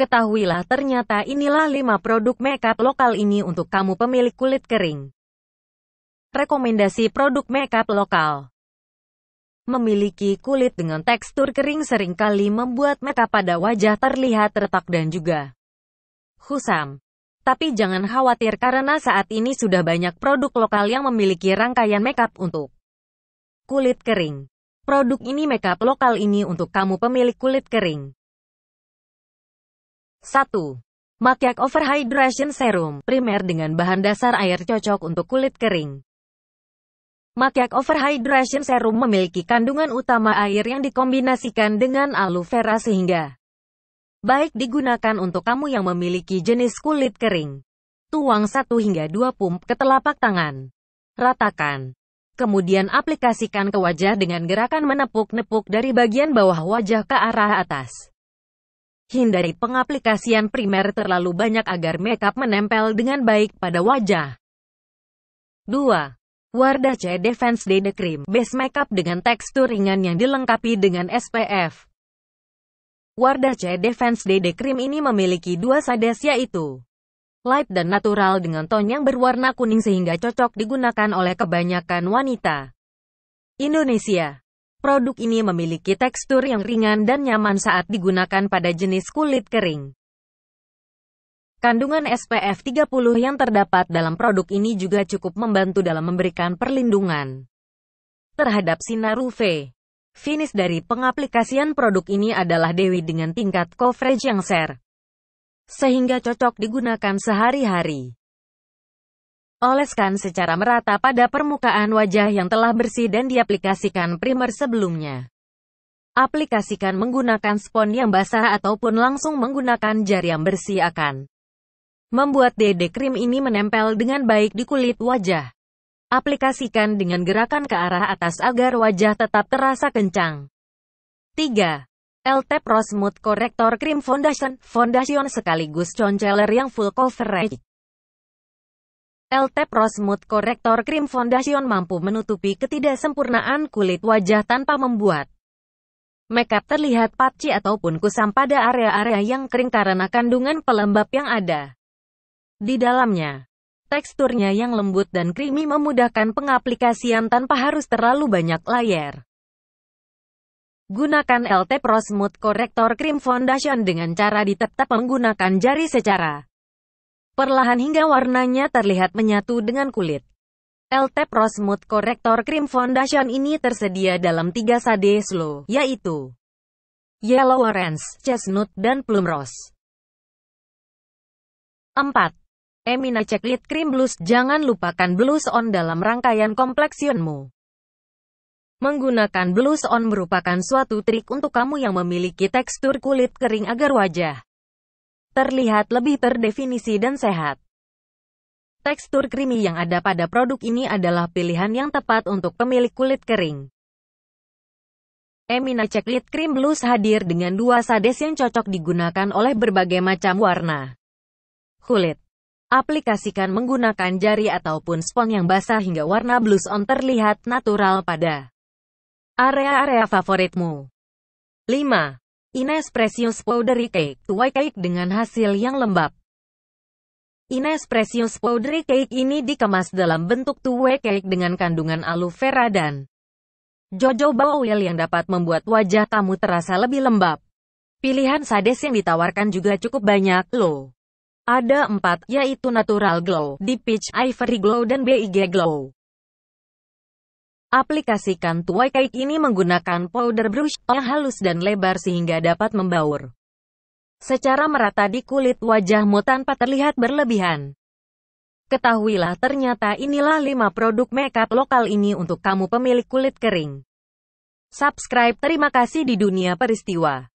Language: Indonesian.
Ketahuilah ternyata inilah 5 produk makeup lokal ini untuk kamu pemilik kulit kering. Rekomendasi produk makeup lokal Memiliki kulit dengan tekstur kering seringkali membuat makeup pada wajah terlihat retak dan juga kusam. Tapi jangan khawatir karena saat ini sudah banyak produk lokal yang memiliki rangkaian makeup untuk kulit kering. Produk ini makeup lokal ini untuk kamu pemilik kulit kering. 1. makyak Overhydration Serum, primer dengan bahan dasar air cocok untuk kulit kering. Makyak Overhydration Serum memiliki kandungan utama air yang dikombinasikan dengan aloe vera sehingga baik digunakan untuk kamu yang memiliki jenis kulit kering. Tuang 1 hingga 2 pump ke telapak tangan. Ratakan. Kemudian aplikasikan ke wajah dengan gerakan menepuk-nepuk dari bagian bawah wajah ke arah atas. Hindari pengaplikasian primer terlalu banyak agar makeup menempel dengan baik pada wajah. 2. Wardah C Defense Day The Cream Base Makeup dengan tekstur ringan yang dilengkapi dengan SPF. Wardah C Defense Day The Cream ini memiliki dua sades yaitu light dan natural dengan ton yang berwarna kuning sehingga cocok digunakan oleh kebanyakan wanita. Indonesia Produk ini memiliki tekstur yang ringan dan nyaman saat digunakan pada jenis kulit kering. Kandungan SPF 30 yang terdapat dalam produk ini juga cukup membantu dalam memberikan perlindungan terhadap sinar UV. Finish dari pengaplikasian produk ini adalah Dewi dengan tingkat coverage yang ser, sehingga cocok digunakan sehari-hari. Oleskan secara merata pada permukaan wajah yang telah bersih dan diaplikasikan primer sebelumnya. Aplikasikan menggunakan spons yang basah ataupun langsung menggunakan jari yang bersih akan membuat dede krim ini menempel dengan baik di kulit wajah. Aplikasikan dengan gerakan ke arah atas agar wajah tetap terasa kencang. 3. LT Pro Smooth Corrector Cream Foundation Foundation sekaligus concealer yang full coverage LT Prosmut Corrector Cream Foundation mampu menutupi ketidaksempurnaan kulit wajah tanpa membuat makeup terlihat patchy ataupun kusam pada area-area yang kering karena kandungan pelembab yang ada di dalamnya. Teksturnya yang lembut dan creamy memudahkan pengaplikasian tanpa harus terlalu banyak layer. Gunakan LT Pro Smooth Corrector Cream Foundation dengan cara ditetap menggunakan jari secara Perlahan hingga warnanya terlihat menyatu dengan kulit. LT Pro Smooth Corrector Cream Foundation ini tersedia dalam tiga shade slow, yaitu Yellow Orange, Chestnut, dan Plum Rose. 4. Emina Checklit Cream Blush Jangan lupakan Blush On dalam rangkaian kompleksionmu. Menggunakan Blush On merupakan suatu trik untuk kamu yang memiliki tekstur kulit kering agar wajah terlihat lebih terdefinisi dan sehat. Tekstur creamy yang ada pada produk ini adalah pilihan yang tepat untuk pemilik kulit kering. Emina Check Lid Cream Blush hadir dengan dua sades yang cocok digunakan oleh berbagai macam warna kulit. Aplikasikan menggunakan jari ataupun spons yang basah hingga warna blush on terlihat natural pada area-area favoritmu. 5. Ines Precious Powdery Cake Tuai Cake dengan hasil yang lembab Ines Precious Powdery Cake ini dikemas dalam bentuk tuai cake dengan kandungan aloe vera dan jojoba oil yang dapat membuat wajah kamu terasa lebih lembab. Pilihan sades yang ditawarkan juga cukup banyak loh. Ada empat, yaitu Natural Glow, Deep Peach Ivory Glow dan BIG Glow. Aplikasikan tuai cake ini menggunakan powder brush yang halus dan lebar sehingga dapat membaur secara merata di kulit wajahmu tanpa terlihat berlebihan. Ketahuilah ternyata inilah 5 produk makeup lokal ini untuk kamu pemilik kulit kering. Subscribe terima kasih di dunia peristiwa.